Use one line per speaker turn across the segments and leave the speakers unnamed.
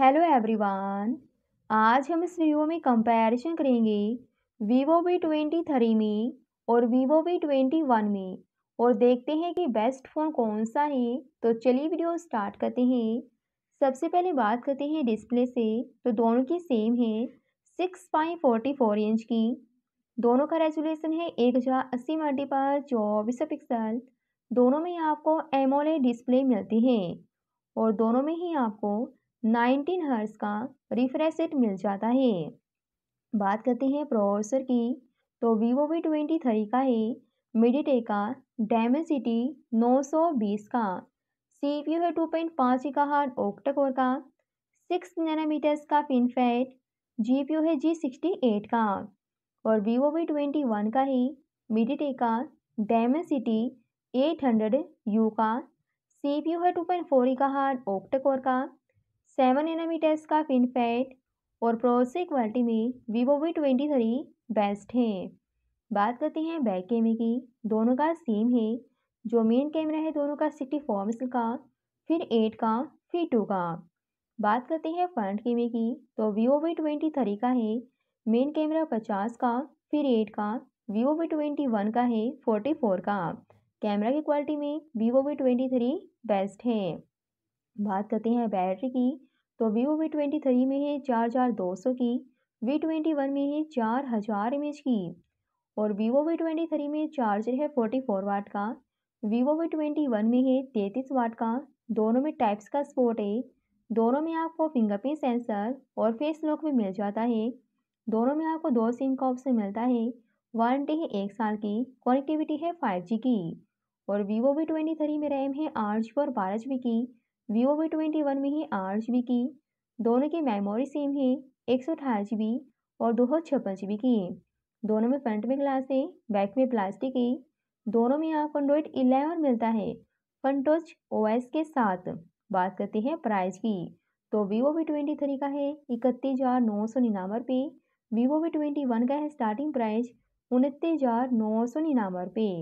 hello everyone आज हम इस वीडियो में कंपैरिजन करेंगे वीवो वी ट्वेंटी थ्री में और वीवो वी ट्वेंटी वन में और देखते हैं कि बेस्ट फ़ोन कौन सा है तो चलिए वीडियो स्टार्ट करते हैं सबसे पहले बात करते हैं डिस्प्ले से तो दोनों की सेम है six point forty four inch की दोनों का रेजुलेशन है एक हज़ार अस्सी मल्टीपल चौबीस पिक्सल दोनों में आपको एमोले डिस्प्ले मिलती है और दोनों में ही आपको नाइनटीन हर्स का रिफ्रेश मिल जाता है बात करते हैं प्रोसेसर की तो वीवो वी ट्वेंटी थ्री का है मिडीटेक का डेमेसिटी नौ सौ बीस का सी पी यू है टू पॉइंट पाँच का हार्ड ओक्टाकोर का सिक्स नैनोमीटर्स का फिनफेट जी पी यू है जी सिक्सटी एट का और वीवो वी ट्वेंटी वन का ही मिडीटेक का डेमेसिटी एट हंड्रेड यू का सी पी यू है टू पॉइंट फोर का हार्ट ओक्टाकोर का सेवन नैनोमीटर्स का फिनफेट और प्रोसे क्वालिटी में Vivo V twenty three best हैं बात करते हैं बैक कैमरे की दोनों का सेम है जो मेन कैमरा है दोनों का सिक्सटी फोर मेगा का फिर एट का फिर टू का बात करते हैं फ्रंट कैमरे की तो वीवो वी ट्वेंटी थ्री का है मेन कैमरा पचास का फिर एट का वीवो वी ट्वेंटी वन का है फोर्टी फोर का कैमरा की क्वालिटी में Vivo V twenty three best है बात करते हैं बैटरी की तो वीवो वी ट्वेंटी थ्री में है चार हज़ार दो सौ की वी ट्वेंटी वन में है चार हज़ार एम एच की और वीवो वी ट्वेंटी थ्री में चार्जर है फोर्टी फोर वाट का वीवो वी ट्वेंटी वन में है तैंतीस वाट का दोनों में टाइप्स का स्पोर्ट है दोनों में आपको फिंगरप्रिंट सेंसर और फेस लॉक भी मिल जाता है दोनों में आपको दो सिम का ऑप्शन मिलता है वारंटी है एक साल की कनेक्टिविटी है फाइव जी की और वीवो वी ट्वेंटी थ्री में रैम है आठ जी और बारह जी की वीवो वी ट्वेंटी वन में है आठ जी की दोनों की मेमोरी सेम है एक सौ अठारह जी बी और दो सौ छप्पन जी बी की है दोनों में फ्रंट में ग्लास है बैक में प्लास्टिक है दोनों में आपको एंड्रॉइड इलेवन मिलता है फंटोच ओ के साथ बात करते हैं प्राइस की तो वीवो वी ट्वेंटी थ्री का है इकतीस हज़ार नौ सौ निन्यानवे रुपये वीवो वी ट्वेंटी वन का है स्टार्टिंग प्राइस उनतीस हज़ार नौ सौ निन्यानवे रुपये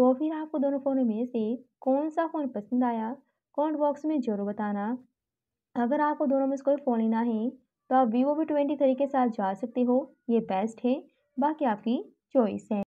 तो फिर आपको दोनों फ़ोन में से कौन सा फ़ोन पसंद आया कमेंट बॉक्स में ज़रूर बताना अगर आपको दोनों में से कोई फ़ोन लेना है तो आप वीवो वी ट्वेंटी थ्री के साथ जा सकते हो ये बेस्ट है बाकी आपकी चॉइस है